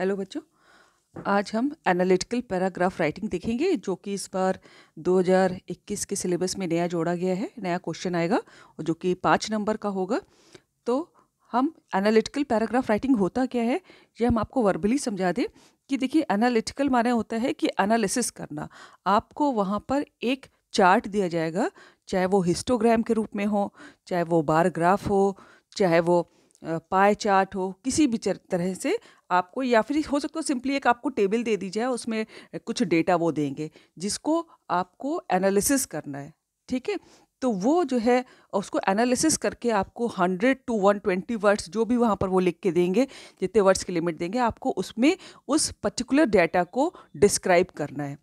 Hello बच्चों आज हम एनालिटिकल पैराग्राफ राइटिंग देखेंगे जो कि इस बार 2021 के सिलेबस में नया जोड़ा गया है नया क्वेश्चन आएगा और जो कि पाँच नंबर का होगा तो हम एनालिटिकल पैराग्राफ राइटिंग होता क्या है ये हम आपको वर्बली समझा दें कि देखिए एनालिटिकल माने होता है कि एनालिसिस करना आपको वहाँ पर एक चार्ट दिया जाएगा चाहे वो हिस्टोग्राम के रूप में हो चाहे वो बारग्राफ हो चाहे वो पाए चार्ट हो किसी भी तरह से आपको या फिर हो सकता है सिंपली एक आपको टेबल दे दी जाए उसमें कुछ डेटा वो देंगे जिसको आपको एनालिसिस करना है ठीक है तो वो जो है उसको एनालिसिस करके आपको hundred to one twenty words जो भी वहाँ पर वो लिख के देंगे जितने वर्ड्स की लिमिट देंगे आपको उसमें उस पर्टिकुलर डाटा को डिस्क्राइब करना है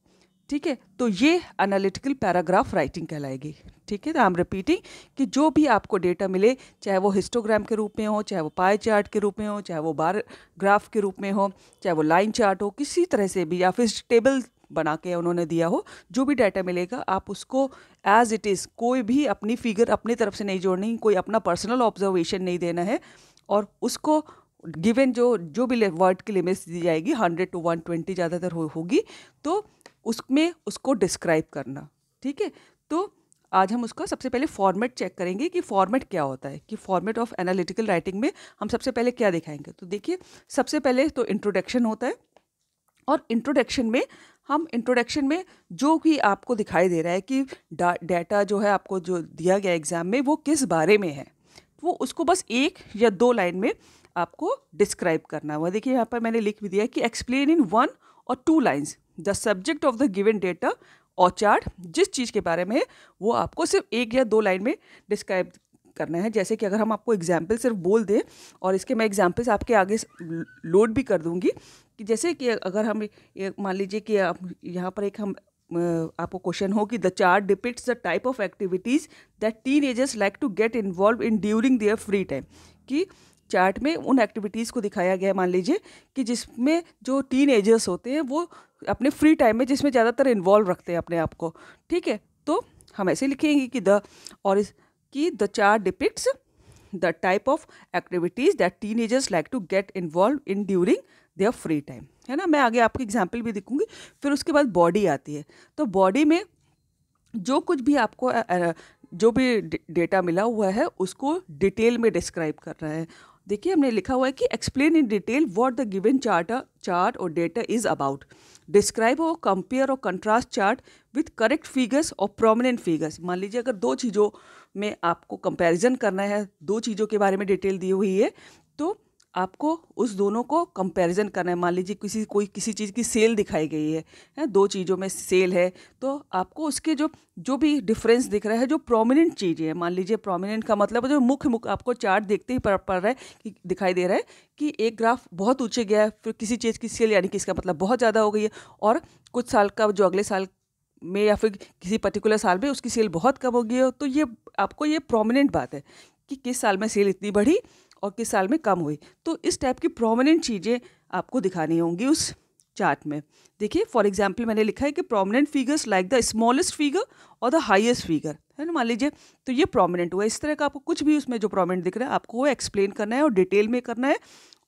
ठीक है तो ये एनालिटिकल पैराग्राफ राइटिंग कहलाएगी ठीक है आई एम रिपीटिंग कि जो भी आपको डेटा मिले चाहे वो हिस्टोग्राम के रूप में हो चाहे वो पाए चार्ट के रूप में हो चाहे वो बार ग्राफ के रूप में हो चाहे वो लाइन चार्ट हो किसी तरह से भी या फिर टेबल बना के उन्होंने दिया हो जो भी डाटा मिलेगा आप उसको एज इट इज़ कोई भी अपनी फिगर अपनी तरफ से नहीं जोड़नी कोई अपना पर्सनल ऑब्जर्वेशन नहीं देना है और उसको गिवन जो जो भी वर्ड की लिमिट्स दी जाएगी हंड्रेड टू वन ट्वेंटी ज़्यादातर होगी तो उसमें उसको डिस्क्राइब करना ठीक है तो आज हम उसका सबसे पहले फॉर्मेट चेक करेंगे कि फॉर्मेट क्या होता है कि फॉर्मेट ऑफ एनालिटिकल राइटिंग में हम सबसे पहले क्या दिखाएंगे तो देखिए सबसे पहले तो इंट्रोडक्शन होता है और इंट्रोडक्शन में हम इंट्रोडक्शन में जो कि आपको दिखाई दे रहा है कि डाटा जो है आपको जो दिया गया एग्ज़ाम में वो किस बारे में है वो उसको बस एक या दो लाइन में आपको डिस्क्राइब करना वह देखिए यहाँ पर मैंने लिख भी दिया कि एक्सप्लेन इन वन और two lines the subject of the given data or chart जिस चीज़ के बारे में वो आपको सिर्फ एक या दो लाइन में डिस्क्राइब करना है जैसे कि अगर हम आपको एग्जाम्पल सिर्फ बोल दें और इसके मैं एग्जाम्पल्स आपके आगे लोड भी कर दूंगी कि जैसे कि अगर हम मान लीजिए कि आप यहाँ पर एक हम आपको क्वेश्चन हो कि the chart depicts the type of activities that teenagers like to get involve in during their free time कि चार्ट में उन एक्टिविटीज़ को दिखाया गया है मान लीजिए कि जिसमें जो टीन एजर्स होते हैं वो अपने फ्री टाइम में जिसमें ज़्यादातर इन्वॉल्व रखते हैं अपने आप को ठीक है तो हम ऐसे लिखेंगे कि द और कि the chart depicts the type of activities that teenagers like to get involve in during their free time है ना मैं आगे आपकी एग्जाम्पल भी दिखूँगी फिर उसके बाद बॉडी आती है तो बॉडी में जो कुछ भी आपको जो भी डेटा मिला हुआ है उसको डिटेल में डिस्क्राइब कर रहा है देखिए हमने लिखा हुआ है कि explain in detail what the given chart chart और डेटा इज अबाउट डिस्क्राइब और कंपेयर और contrast chart with correct figures और प्रोमिनेंट फिगर्स मान लीजिए अगर दो चीज़ों में आपको कंपेरिजन करना है दो चीज़ों के बारे में डिटेल दी हुई है तो आपको उस दोनों को कंपैरिजन करना है मान लीजिए किसी कोई किसी चीज़ की सेल दिखाई गई है है दो चीज़ों में सेल है तो आपको उसके जो जो भी डिफरेंस दिख रहा है जो प्रोमिनेंट चीज़ें हैं मान लीजिए प्रोमिनेंट का मतलब जो मुख्य मुख्य आपको चार्ट देखते ही पड़ रहा है कि दिखाई दे रहा है कि एक ग्राफ बहुत ऊँचे गया है फिर किसी चीज़ की सेल यानी कि इसका मतलब बहुत ज़्यादा हो गई है और कुछ साल का जो अगले साल में या फिर किसी पर्टिकुलर साल में उसकी सेल बहुत कम हो गई हो तो ये आपको ये प्रोमिनेंट बात है कि किस साल में सेल इतनी बढ़ी और किस साल में कम हुई तो इस टाइप की प्रोमिनेंट चीज़ें आपको दिखानी होंगी उस चार्ट में देखिए फॉर एग्जाम्पल मैंने लिखा है कि prominent figures like the smallest figure और द हाइस्ट फिगर है ना मान लीजिए तो ये प्रोमिनेंट हुआ इस तरह का आपको कुछ भी उसमें जो प्रोमिनेंट दिख रहा है आपको वो एक्सप्लेन करना है और डिटेल में करना है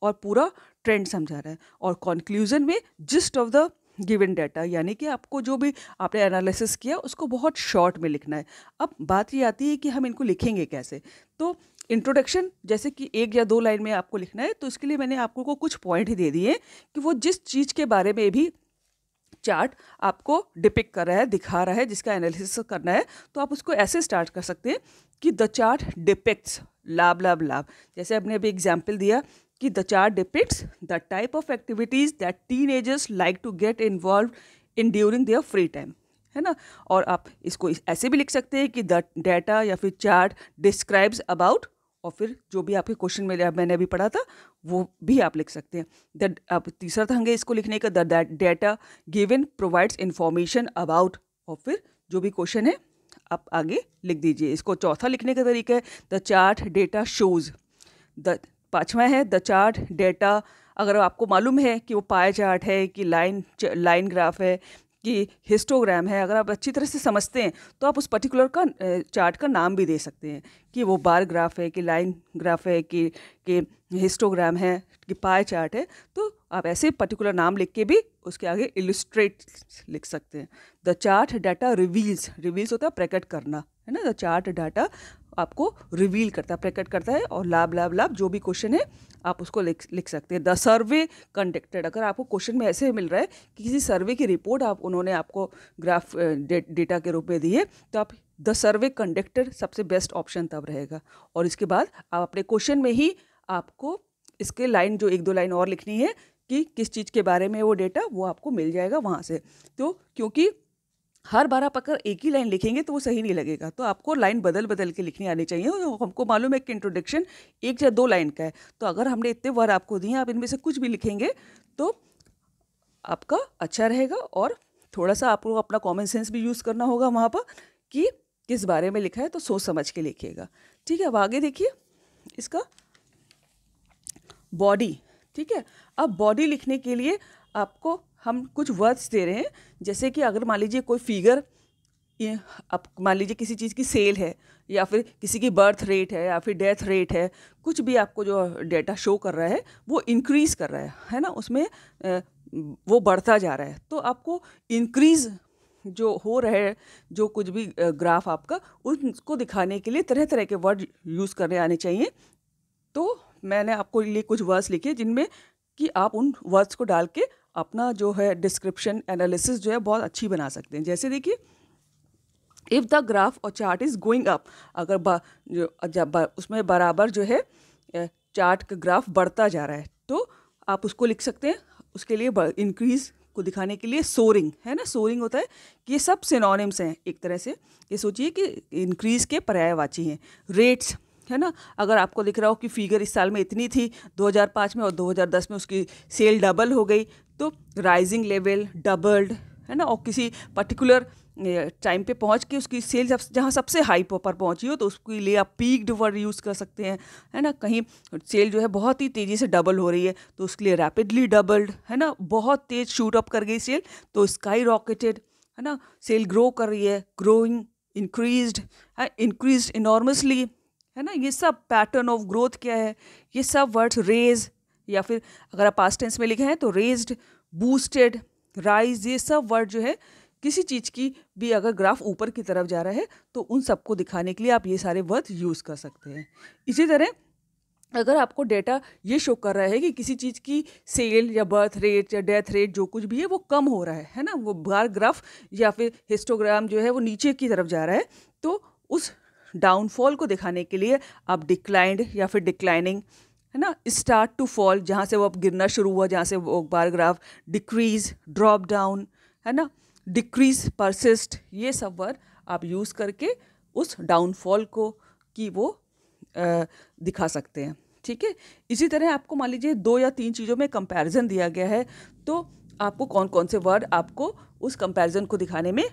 और पूरा ट्रेंड समझा रहा है और कंक्लूजन में gist of the given data यानी कि आपको जो भी आपने एनालिसिस किया उसको बहुत शॉर्ट में लिखना है अब बात ये आती है कि हम इनको लिखेंगे कैसे तो इंट्रोडक्शन जैसे कि एक या दो लाइन में आपको लिखना है तो इसके लिए मैंने आपको को कुछ पॉइंट ही दे दिए कि वो जिस चीज़ के बारे में भी चार्ट आपको डिपिक कर रहा है दिखा रहा है जिसका एनालिसिस करना है तो आप उसको ऐसे स्टार्ट कर सकते हैं कि द चार्ट डिपिक्ट्स लाभ लाभ लाभ जैसे आपने अभी एग्जाम्पल दिया कि the chart depicts the type of activities that teenagers like to get involve in during their free time है ना और आप इसको ऐसे भी लिख सकते हैं कि द डाटा या फिर चार्ट डिस्क्राइब्स अबाउट और फिर जो भी आपके क्वेश्चन में मैंने अभी पढ़ा था वो भी आप लिख सकते हैं द अब तीसरा ढंग है इसको लिखने का the data given provides information about और फिर जो भी क्वेश्चन है आप आगे लिख दीजिए इसको चौथा लिखने का तरीका है the chart data shows the पाँचवा है द चार्ट डेटा अगर आपको मालूम है कि वो पाए चार्ट है कि लाइन लाइन ग्राफ है कि हिस्टोग्राम है अगर आप अच्छी तरह से समझते हैं तो आप उस पर्टिकुलर का चार्ट का नाम भी दे सकते हैं कि वो बार ग्राफ है कि लाइन ग्राफ है कि कि हिस्टोग्राम है कि पाए चार्ट है तो आप ऐसे पर्टिकुलर नाम लिख के भी उसके आगे इलिस्ट्रेट लिख सकते हैं the chart data reveals reveals होता है प्रकट करना है ना द चार्ट डाटा आपको रिवील करता है प्रकट करता है और लाभ लाभ लाभ जो भी क्वेश्चन है आप उसको लिख लिख सकते हैं द सर्वे कंडक्टेड अगर आपको क्वेश्चन में ऐसे मिल रहा है कि किसी सर्वे की रिपोर्ट आप उन्होंने आपको ग्राफ डेटा के रूप में दी है तो आप द सर्वे कंडक्टेड सबसे बेस्ट ऑप्शन तब रहेगा और इसके बाद आप अपने क्वेश्चन में ही आपको इसके लाइन जो एक दो लाइन और लिखनी है कि किस चीज़ के बारे में वो डेटा वो आपको मिल जाएगा वहाँ से तो क्योंकि हर बार आप अगर एक ही लाइन लिखेंगे तो वो सही नहीं लगेगा तो आपको लाइन बदल बदल के लिखनी आनी चाहिए तो हमको मालूम है कि इंट्रोडक्शन एक या दो लाइन का है तो अगर हमने इतने वर्ड आपको दिए आप इनमें से कुछ भी लिखेंगे तो आपका अच्छा रहेगा और थोड़ा सा आपको अपना कॉमन सेंस भी यूज़ करना होगा वहाँ पर कि किस बारे में लिखा है तो सोच समझ के लिखिएगा ठीक है अब आगे देखिए इसका बॉडी ठीक है अब बॉडी लिखने के लिए आपको हम कुछ वर्ड्स दे रहे हैं जैसे कि अगर मान लीजिए कोई फिगर अब मान लीजिए किसी चीज़ की सेल है या फिर किसी की बर्थ रेट है या फिर डेथ रेट है कुछ भी आपको जो डेटा शो कर रहा है वो इंक्रीज़ कर रहा है है ना उसमें वो बढ़ता जा रहा है तो आपको इंक्रीज़ जो हो रहा है जो कुछ भी ग्राफ आपका उसको दिखाने के लिए तरह तरह के वर्ड यूज़ करने आने चाहिए तो मैंने आपको लिए कुछ वर्ड्स लिखे जिनमें कि आप उन वर्ड्स को डाल के अपना जो है डिस्क्रिप्शन एनालिसिस जो है बहुत अच्छी बना सकते हैं जैसे देखिए इफ़ द ग्राफ और चार्ट इज़ गोइंग अप अगर बा, जो जब उसमें बराबर जो है चार्ट का ग्राफ बढ़ता जा रहा है तो आप उसको लिख सकते हैं उसके लिए इंक्रीज़ को दिखाने के लिए सोरिंग है ना सोरिंग होता है कि ये सब सिनोनिम्स हैं एक तरह से ये सोचिए कि इंक्रीज़ के पर्यायवाची हैं रेट्स है ना अगर आपको दिख रहा हो कि फ़िगर इस साल में इतनी थी 2005 में और 2010 में उसकी सेल डबल हो गई तो राइजिंग लेवल डबल्ड है ना और किसी पर्टिकुलर टाइम पे पहुंच के उसकी सेल जब जहाँ सबसे हाई पर पहुंची हो तो उसके लिए आप पीक्ड वर्ड यूज़ कर सकते हैं है ना कहीं सेल जो है बहुत ही तेज़ी से डबल हो रही है तो उसके लिए रैपिडली डबल्ड है ना बहुत तेज़ शूट अप कर गई सेल तो स्काई रॉकेटेड है ना सेल ग्रो कर रही है ग्रोइंग इंक्रीज्ड इंक्रीज इनॉर्मसली है ना ये सब पैटर्न ऑफ ग्रोथ क्या है ये सब वर्ड्स रेज या फिर अगर आप पास टेंस में लिखे हैं तो रेज्ड बूस्टेड राइज ये सब वर्ड जो है किसी चीज़ की भी अगर ग्राफ ऊपर की तरफ जा रहा है तो उन सबको दिखाने के लिए आप ये सारे वर्ड यूज़ कर सकते हैं इसी तरह अगर आपको डेटा ये शो कर रहा है कि किसी चीज़ की सेल या बर्थ रेट या डेथ रेट जो कुछ भी है वो कम हो रहा है है ना वो बार ग्राफ या फिर हिस्टोग्राम जो है वो नीचे की तरफ जा रहा है तो उस डाउनफॉल को दिखाने के लिए आप डिक्लाइंड या फिर डिक्लाइनिंग है ना स्टार्ट टू फॉल जहाँ से वो अब गिरना शुरू हुआ जहाँ से वो बारग्राफ डिक्रीज ड्रॉप डाउन है ना डिक्रीज परसिस्ट ये सब वर्ड आप यूज़ करके उस डाउनफॉल को की वो आ, दिखा सकते हैं ठीक है इसी तरह आपको मान लीजिए दो या तीन चीज़ों में कंपैरिजन दिया गया है तो आपको कौन कौन से वर्ड आपको उस कंपैरिजन को दिखाने में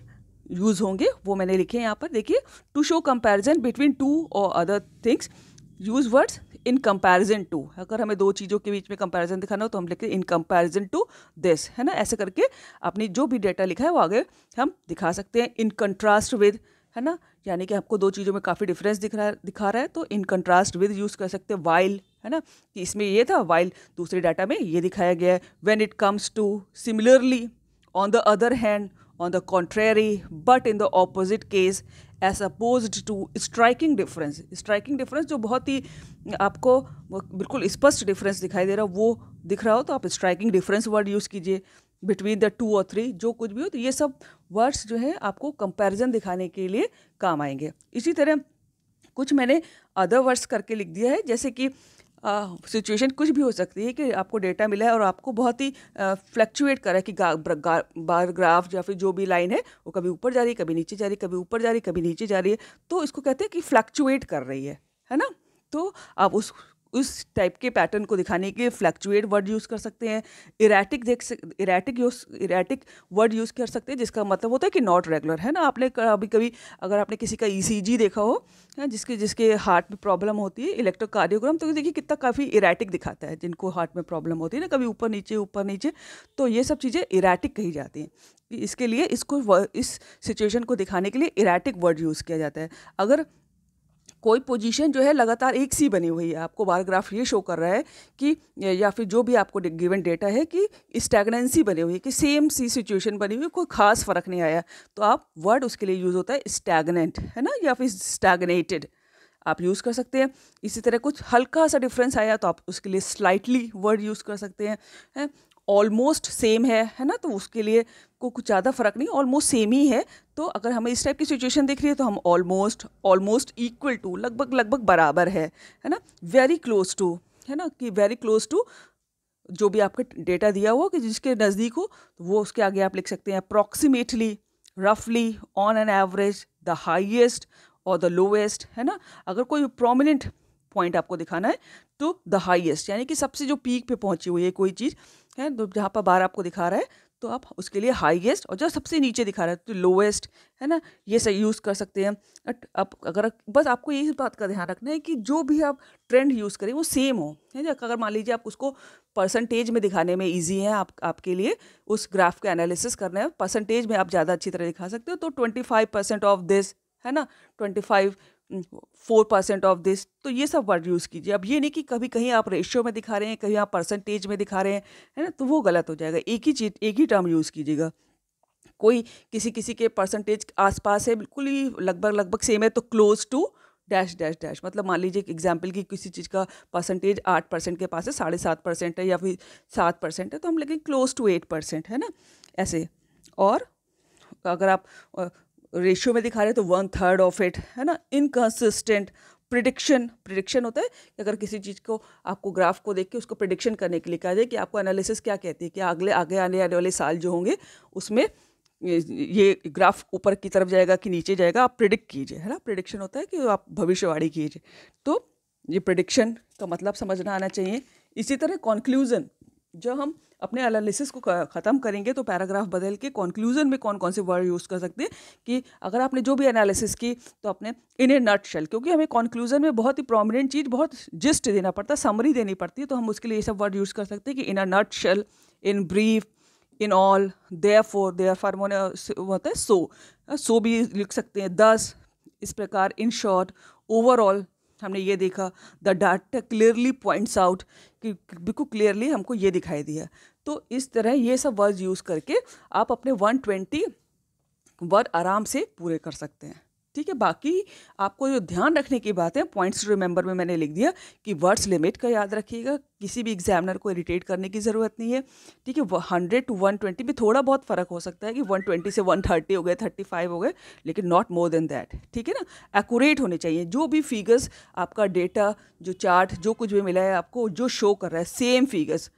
यूज़ होंगे वो मैंने लिखे हैं यहाँ पर देखिए to show comparison between two और other things use words in comparison to अगर हमें दो चीज़ों के बीच में कंपैरिजन दिखाना हो तो हम लिखते हैं इन कंपैरिजन टू दिस है ना ऐसे करके अपनी जो भी डेटा लिखा है वो आगे हम दिखा सकते हैं इन कंट्रास्ट विद है ना यानी कि आपको दो चीज़ों में काफ़ी डिफरेंस दिख रहा है दिखा रहा है तो इन कंट्रास्ट विद यूज़ कर सकते हैं वाइल है ना कि इसमें ये था वाइल दूसरे डाटा में ये दिखाया गया है when it comes to similarly on the other hand On the contrary, but in the opposite case, as opposed to striking difference striking difference जो बहुत ही आपको बिल्कुल स्पष्ट डिफरेंस दिखाई दे रहा वो दिख रहा हो तो आप स्ट्राइकिंग डिफरेंस वर्ड यूज़ कीजिए बिटवीन द टू और थ्री जो कुछ भी हो तो ये सब वर्ड्स जो है आपको कंपैरिजन दिखाने के लिए काम आएंगे इसी तरह कुछ मैंने अदर वर्ड्स करके लिख दिया है जैसे कि uh, सिचुएशन कुछ भी हो सकती है कि आपको डेटा मिला है और आपको बहुत ही फ्लक्चुएट करा है कि बार ग्राफ या फिर जो भी लाइन है वो कभी ऊपर जा रही है कभी नीचे जा रही है कभी ऊपर जा रही है कभी नीचे जा रही है तो इसको कहते हैं कि फ्लक्चुएट कर रही है है ना तो आप उस उस टाइप के पैटर्न को दिखाने के लिए फ्लैक्चुएट वर्ड यूज़ कर सकते हैं इराटिक देख सक erratic use erratic word use कर सकते हैं जिसका मतलब होता है कि नॉट रेगुलर है ना आपने कभी कभी अगर आपने किसी का ई e देखा हो है जिसके जिसके हार्ट में प्रॉब्लम होती है इलेक्ट्रोकार्डियोग्राम तो देखिए कितना काफ़ी इराटिक दिखाता है जिनको हार्ट में प्रॉब्लम होती है ना कभी ऊपर नीचे ऊपर नीचे तो ये सब चीज़ें इराटिक कही जाती हैं इसके लिए इसको इस सिचुएशन को दिखाने के लिए इराटिक वर्ड यूज़ किया जाता है अगर कोई पोजीशन जो है लगातार एक सी बनी हुई है आपको बार ग्राफ ये शो कर रहा है कि या फिर जो भी आपको गिवन डेटा है कि स्टैगनेंसी बनी हुई है कि सेम सी सिचुएशन बनी हुई है कोई खास फ़र्क नहीं आया तो आप वर्ड उसके लिए यूज़ होता है स्टैगनेंट है ना या फिर स्टैगनेटेड आप यूज़ कर सकते हैं इसी तरह कुछ हल्का सा डिफरेंस आया तो आप उसके लिए स्लाइटली वर्ड यूज़ कर सकते हैं है? ऑलमोस्ट सेम है है ना तो उसके लिए को कुछ ज़्यादा फर्क नहीं ऑलमोस्ट सेम ही है तो अगर हमें इस टाइप की सिचुएशन दिख रही है तो हम ऑलमोस्ट ऑलमोस्ट इक्वल टू लगभग लगभग बराबर है है ना वेरी क्लोज टू है ना कि वेरी क्लोज टू जो भी आपका डेटा दिया हुआ कि जिसके नज़दीक हो तो वो उसके आगे आप लिख सकते हैं अप्रॉक्सीमेटली रफली on an average the highest और द लोएस्ट है ना अगर कोई प्रोमिनेंट पॉइंट आपको दिखाना है तो द हाइएस्ट यानी कि सबसे जो पीक पे पहुंची हुई है कोई चीज़ है तो जहाँ पर बार आपको दिखा रहा है तो आप उसके लिए हाईएस्ट और जो सबसे नीचे दिखा रहा है तो लोएस्ट है ना ये सही यूज़ कर सकते हैं आप अगर बस आपको यही बात का ध्यान रखना है कि जो भी आप ट्रेंड यूज़ करें वो सेम हो है ना अगर मान लीजिए आप उसको परसेंटेज में दिखाने में ईजी है आप आपके लिए उस ग्राफ का एनालिसिस करना है परसेंटेज में आप ज़्यादा अच्छी तरह दिखा सकते हो तो twenty five percent of this है ना twenty five four percent of this तो ये सब वर्ड यूज़ कीजिए अब ये नहीं कि कभी कहीं आप रेशियो में दिखा रहे हैं कहीं आप परसेंटेज में दिखा रहे हैं है ना तो वो गलत हो जाएगा एक ही चीज एक ही टर्म यूज़ कीजिएगा कोई किसी किसी के परसेंटेज आसपास है बिल्कुल ही लगभग लगभग सेम है तो close to dash dash dash मतलब मान लीजिए कि एग्जाम्पल की किसी चीज़ का परसेंटेज आठ परसेंट के पास है साढ़े सात परसेंट है या फिर सात परसेंट है तो हम लेकिन क्लोज टू एट परसेंट है ना ऐसे और अगर आप रेशियो में दिखा रहे तो वन थर्ड ऑफ इट है ना इनकन्सिस्टेंट प्रिडिक्शन प्रिडिक्शन होता है कि अगर किसी चीज़ को आपको ग्राफ को देख के उसको प्रिडिक्शन करने के लिए कहा जाए कि आपको एनालिसिस क्या कहती है कि अगले आगे आने आने वाले साल जो होंगे उसमें ये ग्राफ ऊपर की तरफ जाएगा कि नीचे जाएगा आप प्रिडिक्ट कीजिए है ना प्रिडिक्शन होता है कि आप भविष्यवाणी कीजिए तो ये प्रिडिक्शन का मतलब समझना आना चाहिए इसी तरह कॉन्क्लूज़न जो हम अपने एनालिसिस को ख़त्म करेंगे तो पैराग्राफ बदल के कॉन्क्लूजन में कौन कौन से वर्ड यूज़ कर सकते हैं कि अगर आपने जो भी एनालिसिस की तो अपने इन ए नट शेल क्योंकि हमें कॉन्क्लूजन में बहुत ही प्रोमिनेंट चीज़ बहुत जिस्ट देना पड़ता है समरी देनी पड़ती है तो हम उसके लिए ये सब वर्ड यूज़ कर सकते हैं कि in a nutshell in brief in all therefore therefore मोने होता है सो सो भी लिख सकते हैं दस इस प्रकार इन शॉर्ट ओवरऑल हमने ये देखा the data clearly points out कि बिल्कुल क्लियरली हमको ये दिखाई दिया तो इस तरह ये सब वर्ड यूज़ करके आप अपने 120 वर्ड आराम से पूरे कर सकते हैं ठीक है बाकी आपको जो ध्यान रखने की बात है पॉइंट्स टू रिमेंबर में मैंने लिख दिया कि वर्ड्स लिमिट का याद रखिएगा किसी भी एग्जामिनर को इरिटेट करने की ज़रूरत नहीं है ठीक है हंड्रेड टू वन ट्वेंटी भी थोड़ा बहुत फ़र्क हो सकता है कि वन ट्वेंटी से वन थर्टी हो गए थर्टी फाइव हो गए लेकिन नॉट मोर देन दैट ठीक है ना एकूरेट होने चाहिए जो भी फिगर्स आपका डेटा जो चार्ट जो कुछ भी मिला है आपको जो शो कर रहा है सेम फिगर्स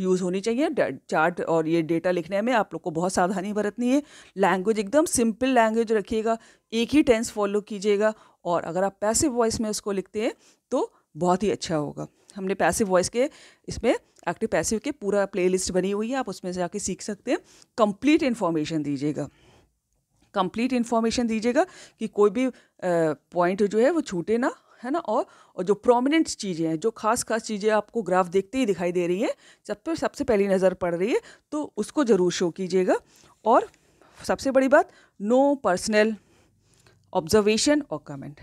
यूज़ होनी चाहिए चार्ट और ये डेटा लिखने में आप लोग को बहुत सावधानी बरतनी है लैंग्वेज एकदम सिंपल लैंग्वेज रखिएगा एक ही टेंस फॉलो कीजिएगा और अगर आप पैसिव वॉइस में उसको लिखते हैं तो बहुत ही अच्छा होगा हमने पैसिव वॉइस के इसमें एक्टिव पैसिव के पूरा प्लेलिस्ट बनी हुई है आप उसमें से जाके सीख सकते हैं कंप्लीट इन्फॉर्मेशन दीजिएगा कंप्लीट इन्फॉर्मेशन दीजिएगा कि कोई भी पॉइंट जो है वो छूटे ना है ना और, और जो प्रोमिनेंट चीज़ें हैं जो खास खास चीज़ें आपको ग्राफ देखते ही दिखाई दे रही हैं जब पे सबसे पहली नज़र पड़ रही है तो उसको ज़रूर शो कीजिएगा और सबसे बड़ी बात नो पर्सनल ऑब्जर्वेशन और कमेंट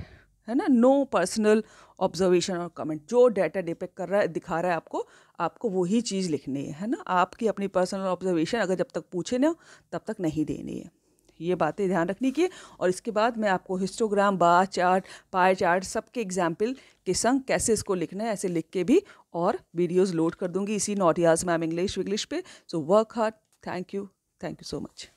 है ना नो पर्सनल ऑब्जर्वेशन और कमेंट जो डाटा डिपेक्ट कर रहा है दिखा रहा है आपको आपको वही चीज़ लिखनी है है ना आपकी अपनी पर्सनल ऑब्जर्वेशन अगर जब तक पूछे ना तब तक नहीं देनी है ये बातें ध्यान रखनी की और इसके बाद मैं आपको histogram bar chart pie chart सबके एग्जाम्पल के संग कैसे इसको लिखना है ऐसे लिख के भी और वीडियोज़ लोड कर दूँगी इसी नॉट याज मैम इंग्लिश विंग्लिश पे so work hard thank you thank you so much